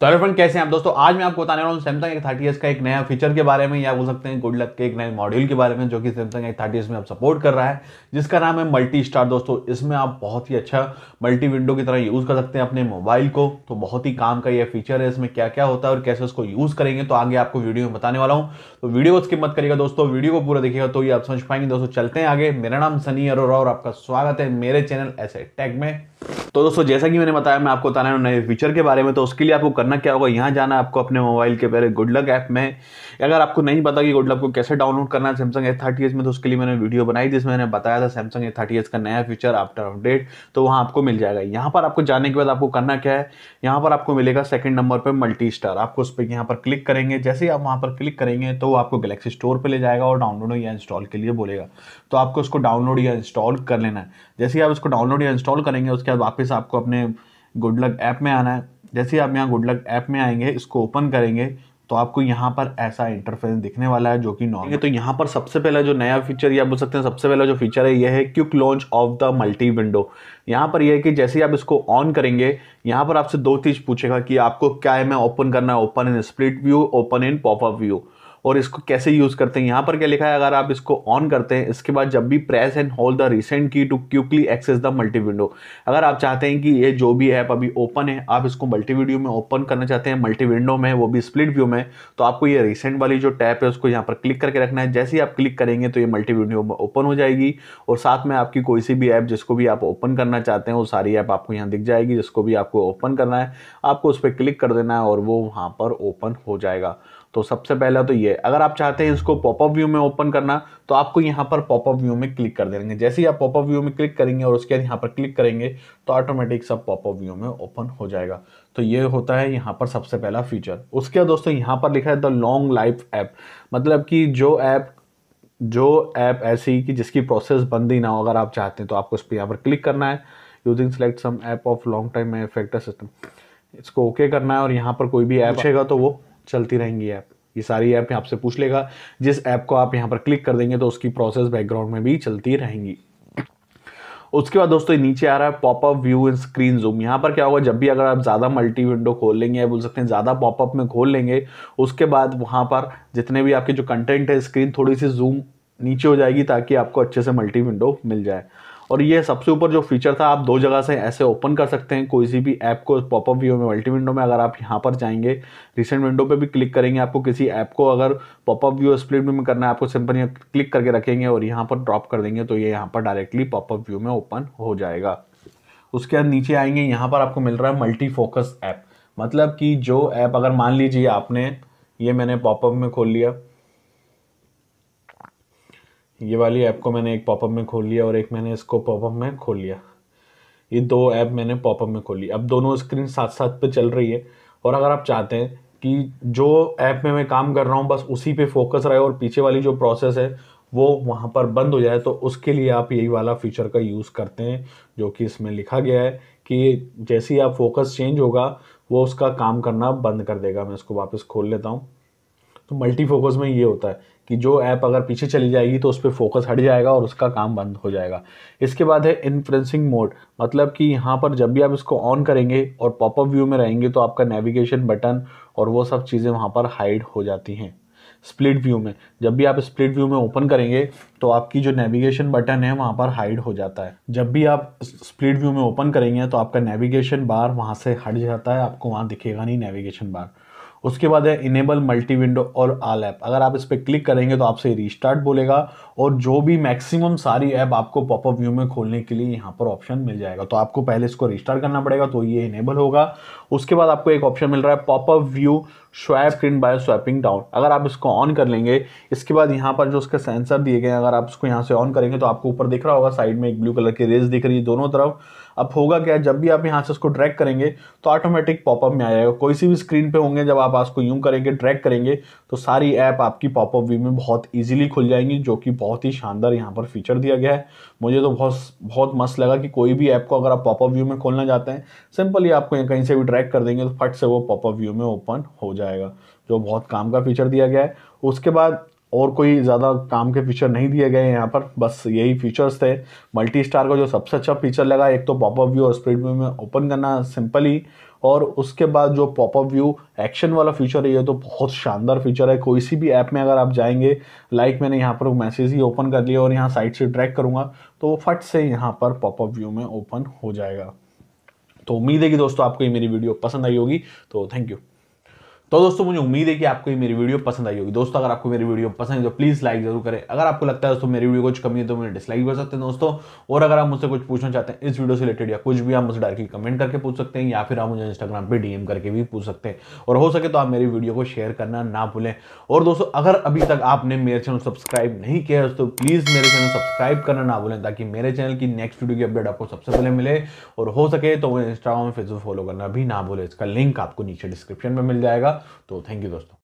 तो hello friend कैसे हैं आप दोस्तों आज मैं आपको बताने वाला हूँ सैमसंग एक थर्टी का एक नया फीचर के बारे में या बोल सकते हैं गुड लक के एक नए मॉड्यूल के बारे में जो कि सैमसंग एक थर्टी में आप सपोर्ट कर रहा है जिसका नाम है मल्टी स्टार दोस्तों इसमें आप बहुत ही अच्छा मल्टी विंडो की तरह यूज़ कर सकते हैं अपने मोबाइल को तो बहुत ही काम का यह फीचर है इसमें क्या क्या होता है और कैसे उसको यूज़ करेंगे तो आगे आपको वीडियो में बताने वाला हूँ तो वीडियो उसकी मत करिएगा दोस्तों वीडियो को पूरा देखिएगा तो ये आप समझ पाएंगे दोस्तों चलते हैं आगे मेरा नाम सनी अरोरा और आपका स्वागत है मेरे चैनल ऐसे टैग में तो दोस्तों जैसा कि मैंने बताया मैं आपको बताना है हूँ नए फीचर के बारे में तो उसके लिए आपको करना क्या होगा यहाँ जाना आपको अपने मोबाइल के पहले गुड लक ऐप में अगर आपको नहीं पता कि गुड लक को कैसे डाउनलोड करना है सैमसंग ए थर्टी में तो उसके लिए मैंने वीडियो बनाई जिसमें मैंने बताया था सैमसंग ए थर्टी का नया फीचर आफ्टर अपडेट तो वहाँ आपको मिल जाएगा यहाँ पर आपको जाने के बाद आपको करना क्या है यहाँ पर आपको मिलेगा सेकंड नंबर पर मल्टी स्टार आपको उस पर यहाँ पर क्लिक करेंगे जैसे ही आप वहाँ पर क्लिक करेंगे तो आपको गलेक्सी स्टोर पर ले जाएगा और डाउनलोड या इंस्टॉल के लिए बोलेगा तो आपको उसको डाउनलोड या इंस्टॉल कर लेना है जैसे ही आप उसको डाउनलोड या इंस्टॉल करेंगे उसके बाद वापस वापस आपको अपने गुड लक ऐप में आना है जैसे ही आप यहाँ गुड लक ऐप में आएंगे इसको ओपन करेंगे तो आपको यहाँ पर ऐसा इंटरफेस दिखने वाला है जो कि नॉर्मल तो यहाँ पर सबसे पहला जो नया फीचर या बोल सकते हैं सबसे पहला जो फीचर है यह है quick launch of the multi window यहाँ पर यह है कि जैसे ही आप इसको ऑन करेंगे यहाँ पर आपसे दो चीज़ पूछेगा कि आपको क्या है मैं ओपन करना है open in split view open in popup view और इसको कैसे यूज़ करते हैं यहाँ पर क्या लिखा है अगर आप इसको ऑन करते हैं इसके बाद जब भी press and hold the recent key to quickly access the multi window अगर आप चाहते हैं कि ये जो भी ऐप अभी ओपन है आप इसको मल्टी वीडियो में ओपन करना चाहते हैं मल्टी विंडो में वो भी स्प्लिट व्यू में तो आपको ये रिसेंट वाली जो टैप है उसको यहाँ पर क्लिक करके रखना है जैसे ही आप क्लिक करेंगे तो ये मल्टी विंडो में ओपन हो जाएगी और साथ में आपकी कोई सी भी ऐप जिसको भी आप ओपन करना चाहते हैं वो सारी ऐप आपको यहाँ दिख जाएगी जिसको भी आपको ओपन करना है आपको उस पर क्लिक कर देना है और वो वहाँ पर ओपन हो जाएगा तो सबसे पहला तो ये अगर आप चाहते हैं इसको पॉपअप व्यू में ओपन करना तो आपको यहाँ पर पॉपअप व्यू में क्लिक कर देंगे जैसे ही आप पॉपअप व्यू में क्लिक करेंगे और उसके बाद यहाँ पर क्लिक करेंगे तो ऑटोमेटिक सब पॉपअप व्यू में ओपन हो जाएगा तो ये होता है यहाँ पर सबसे पहला फीचर उसके बाद दोस्तों यहाँ पर लिखा है द लॉन्ग लाइफ ऐप मतलब कि जो ऐप जो ऐप ऐसी कि जिसकी प्रोसेस बंद ही ना हो अगर आप चाहते हैं तो आपको इस पर यहाँ पर क्लिक करना है using select some app of long time effector system इसको ओके okay करना है और यहाँ पर कोई भी ऐप आएगा तो वो चलती रहेंगी ऐप ये सारी ऐप यहाँ से पूछ लेगा जिस ऐप को आप यहाँ पर क्लिक कर देंगे तो उसकी प्रोसेस बैकग्राउंड में भी चलती रहेंगी उसके बाद दोस्तों नीचे आ रहा है popup view in screen zoom यहाँ पर क्या होगा जब भी अगर आप ज़्यादा मल्टी विंडो खोल लेंगे या बोल सकते हैं ज़्यादा पॉपअप में खोल लेंगे उसके बाद वहाँ पर जितने भी आपके जो कंटेंट है स्क्रीन थोड़ी सी जूम नीचे हो जाएगी ताकि आपको अच्छे से मल्टी विंडो मिल जाए और ये सबसे ऊपर जो फीचर था आप दो जगह से ऐसे ओपन कर सकते हैं कोई सी भी ऐप को पॉपअप व्यू में मल्टी विंडो में अगर आप यहाँ पर जाएंगे रिसेंट विंडो पे भी क्लिक करेंगे आपको किसी ऐप को अगर पॉपअप व्यू स्प्लिट में करना है आपको सिंपल यहाँ क्लिक करके रखेंगे और यहाँ पर ड्रॉप कर देंगे तो ये यहाँ पर डायरेक्टली पॉपअप व्यू में ओपन हो जाएगा उसके बाद नीचे आएंगे यहाँ पर आपको मिल रहा है मल्टी फोकस ऐप मतलब कि जो ऐप अगर मान लीजिए आपने ये मैंने पॉपअप में खोल लिया ये वाली ऐप को मैंने एक पॉपअप में खोल लिया और एक मैंने इसको पॉपअप में खोल लिया ये दो ऐप मैंने पॉपअप में खोली अब दोनों स्क्रीन साथ साथ पे चल रही है और अगर आप चाहते हैं कि जो ऐप में मैं काम कर रहा हूँ बस उसी पे फोकस रहे और पीछे वाली जो प्रोसेस है वो वहाँ पर बंद हो जाए तो उसके लिए आप यही वाला फीचर का यूज़ करते हैं जो कि इसमें लिखा गया है कि जैसे ही आप फोकस चेंज होगा वो उसका काम करना बंद कर देगा मैं इसको वापस खोल लेता हूँ तो मल्टी फोकस में ये होता है कि जो ऐप अगर पीछे चली जाएगी तो उस पर फोकस हट जाएगा और उसका काम बंद हो जाएगा इसके बाद है इन्फ्रेंसिंग मोड मतलब कि यहाँ पर जब भी आप इसको ऑन करेंगे और पॉपअप व्यू में रहेंगे तो आपका नेविगेशन बटन और वो सब चीज़ें वहाँ पर हाइड हो जाती हैं स्प्लिट व्यू में जब भी आप स्प्लिट व्यू में ओपन करेंगे तो आपकी जो नेविगेशन बटन है वहाँ पर हाइड हो जाता है जब भी आप स्प्लिट व्यू में ओपन करेंगे तो आपका नेविगेशन बार वहाँ से हट जाता है आपको वहाँ दिखेगा नहीं नेविगेशन बार उसके बाद है इनेबल मल्टी विंडो और आल ऐप अगर आप इस पर क्लिक करेंगे तो आपसे रिस्टार्ट बोलेगा और जो भी मैक्सिमम सारी ऐप आपको पॉपअप व्यू में खोलने के लिए यहाँ पर ऑप्शन मिल जाएगा तो आपको पहले इसको रिस्टार्ट करना पड़ेगा तो ये इनेबल होगा उसके बाद आपको एक ऑप्शन मिल रहा है popup view swap screen by swapping down अगर आप इसको ऑन कर लेंगे इसके बाद यहाँ पर जो उसके सेंसर दिए गए हैं अगर आप इसको यहाँ से ऑन करेंगे तो आपको ऊपर दिख रहा होगा साइड में एक ब्लू कलर की रेज दिख रही है दोनों तरफ अब होगा क्या जब भी आप यहाँ से उसको ड्रैग करेंगे तो ऑटोमेटिक पॉपअप में आ जाएगा कोई सी भी स्क्रीन पे होंगे जब आप उसको यूं करेंगे ड्रैग करेंगे तो सारी ऐप आपकी पॉपअप व्यू में बहुत ईजिली खुल जाएंगी जो कि बहुत ही शानदार यहाँ पर फीचर दिया गया है मुझे तो बहुत बहुत मस्त लगा कि कोई भी ऐप को अगर आप पॉपअप व्यू में खोलना चाहते हैं सिंपली आपको कहीं से भी ड्रैक कर देंगे तो फट से वो पॉपअप व्यू में ओपन हो जाएगा जो बहुत काम का फीचर दिया गया है उसके बाद और कोई ज़्यादा काम के फीचर नहीं दिए गए हैं यहाँ पर बस यही फीचर्स थे मल्टी स्टार का जो सबसे अच्छा फीचर लगा एक तो पॉपअप व्यू और स्प्रीड व्यू में ओपन करना सिंपल ही और उसके बाद जो पॉपअप व्यू एक्शन वाला फीचर है ये तो बहुत शानदार फीचर है कोई सी भी ऐप में अगर आप जाएंगे लाइक मैंने यहाँ पर मैसेज ही ओपन कर लिया और यहाँ साइड से ट्रैक करूँगा तो वो फट से यहाँ पर पॉपअप व्यू में ओपन हो जाएगा तो उम्मीद है कि दोस्तों आपको ये मेरी वीडियो पसंद आई होगी तो थैंक यू तो दोस्तों मुझे उम्मीद है कि आपको ये मेरी वीडियो पसंद आई होगी दोस्तों अगर आपको मेरी वीडियो पसंद है तो प्लीज़ लाइक जरूर करें अगर आपको लगता है दोस्तों मेरी वीडियो कुछ कमी है तो मुझे डिसलाइक कर सकते हैं दोस्तों और अगर आप मुझसे कुछ पूछना चाहते हैं इस वीडियो से रिलेटेड या कुछ भी आप मुझे डायरेक्टली कमेंट करके पूछ सकते हैं या फिर आप मुझे इंस्टाग्राम पर डीएम करके भी पूछ सकते हैं और हो सके तो आप मेरी वीडियो को शेयर करना ना भूलें और दोस्तों अगर अभी तक आपने मेरे चैनल सब्सक्राइब नहीं किया है तो प्लीज़ मेरे चैनल सब्सक्राइब करना ना भूलें ताकि मेरे चैनल की नेक्स्ट वीडियो की अपडेट आपको सबसे पहले मिले और हो सके तो मुझे इंस्टाग्राम फेसबुक फॉलो करना भी ना भूलें इसका लिंक आपको नीचे डिस्क्रिप्शन में मिल जाएगा तो थैंक यू दोस्तों